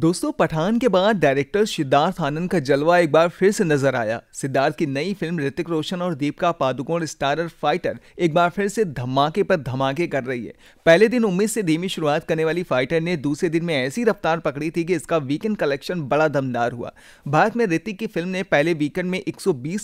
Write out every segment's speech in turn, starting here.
दोस्तों पठान के बाद डायरेक्टर सिद्धार्थ आनंद का जलवा एक बार फिर से नजर आया सिद्धार्थ की नई फिल्म ऋतिक रोशन और दीपिका पादुकोण स्टारर फाइटर एक बार फिर से धमाके पर धमाके कर रही है पहले दिन उम्मीद से धीमी शुरुआत करने वाली फाइटर ने दूसरे दिन में ऐसी रफ्तार पकड़ी थी कि इसका वीकेंड कलेक्शन बड़ा दमदार हुआ भारत में ऋतिक की फिल्म ने पहले वीकेंड में एक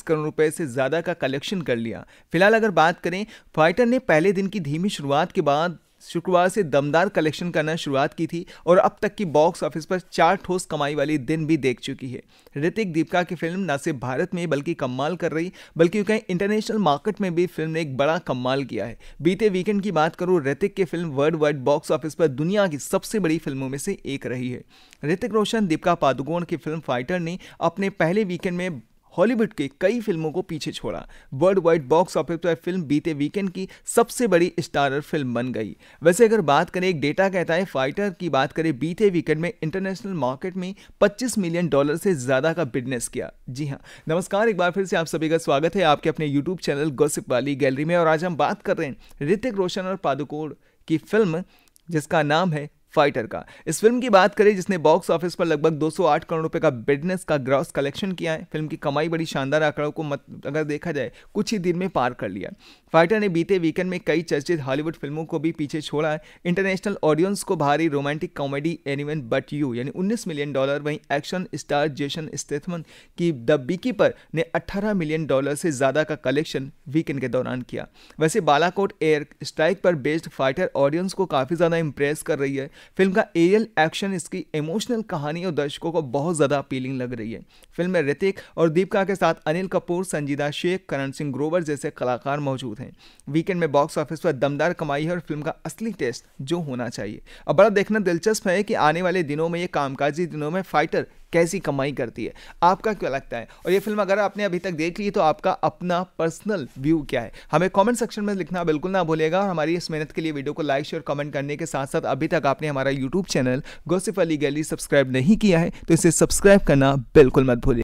करोड़ रुपए से ज्यादा का कलेक्शन कर लिया फिलहाल अगर बात करें फाइटर ने पहले दिन की धीमी शुरुआत के बाद शुक्रवार से दमदार कलेक्शन करना शुरुआत की थी और अब तक की बॉक्स ऑफिस पर चार ठोस कमाई वाली दिन भी देख चुकी है ऋतिक दीपिका की फिल्म न सिर्फ भारत में बल्कि कमाल कर रही बल्कि कहीं इंटरनेशनल मार्केट में भी फिल्म ने एक बड़ा कमाल किया है बीते वीकेंड की बात करूँ ऋतिक की film world wide box office पर दुनिया की सबसे बड़ी फिल्मों में से एक रही है ऋतिक रोशन दीपिका पादुकोण की फिल्म फाइटर ने अपने पहले वीकेंड में हॉलीवुड के कई फिल्मों को पीछे छोड़ा वर्ल्ड वाइड बॉक्स ऑफिस पर फिल्म बीते वीकेंड की सबसे बड़ी स्टारर फिल्म बन गई वैसे अगर बात करें एक डेटा कहता है फाइटर की बात करें बीते वीकेंड में इंटरनेशनल मार्केट में 25 मिलियन डॉलर से ज़्यादा का बिजनेस किया जी हाँ नमस्कार एक बार फिर से आप सभी का स्वागत है आपके अपने यूट्यूब चैनल गोसिप वाली गैलरी में और आज हम बात कर रहे हैं ऋतिक रोशन और पादुकोड़ की फिल्म जिसका नाम है फाइटर का इस फिल्म की बात करें जिसने बॉक्स ऑफिस पर लगभग 208 करोड़ रुपए का बिजनेस का ग्रॉस कलेक्शन किया है फिल्म की कमाई बड़ी शानदार आंकड़ों को मत अगर देखा जाए कुछ ही दिन में पार कर लिया फाइटर ने बीते वीकेंड में कई चर्चित हॉलीवुड फिल्मों को भी पीछे छोड़ा है इंटरनेशनल ऑडियंस को भारी romantic comedy anyone but you यानी उन्नीस मिलियन डॉलर वहीं एक्शन स्टार जेशन स्टेथमन की द बीकीपर ने अट्ठारह मिलियन डॉलर से ज़्यादा का कलेक्शन वीकेंड के दौरान किया वैसे बालाकोट एयर स्ट्राइक पर बेस्ड फाइटर ऑडियंस को काफ़ी ज़्यादा इम्प्रेस कर रही है फिल्म का एरियल एक्शन इसकी इमोशनल कहानी और दर्शकों को बहुत ज़्यादा अपीलिंग लग रही है फिल्म में ऋतिक और दीपिका के साथ अनिल कपूर संजीदा शेख करण सिंह ग्रोवर जैसे कलाकार मौजूद हैं वीकेंड में बॉक्स ऑफिस पर दमदार कमाई है और फिल्म का असली टेस्ट जो होना चाहिए अब बड़ा देखना दिलचस्प है कि आने वाले दिनों में ये कामकाजी दिनों में फाइटर कैसी कमाई करती है आपका क्या लगता है और ये फिल्म अगर आपने अभी तक देख ली तो आपका अपना पर्सनल व्यू क्या है हमें कॉमेंट सेक्शन में लिखना बिल्कुल ना भूलेगा और हमारी इस मेहनत के लिए वीडियो को लाइक शेयर कमेंट करने के साथ साथ अभी तक आपने हमारा यूट्यूब चैनल गोसिफ अली गैली सब्सक्राइब नहीं किया है तो इसे सब्सक्राइब करना बिल्कुल मत भूलिए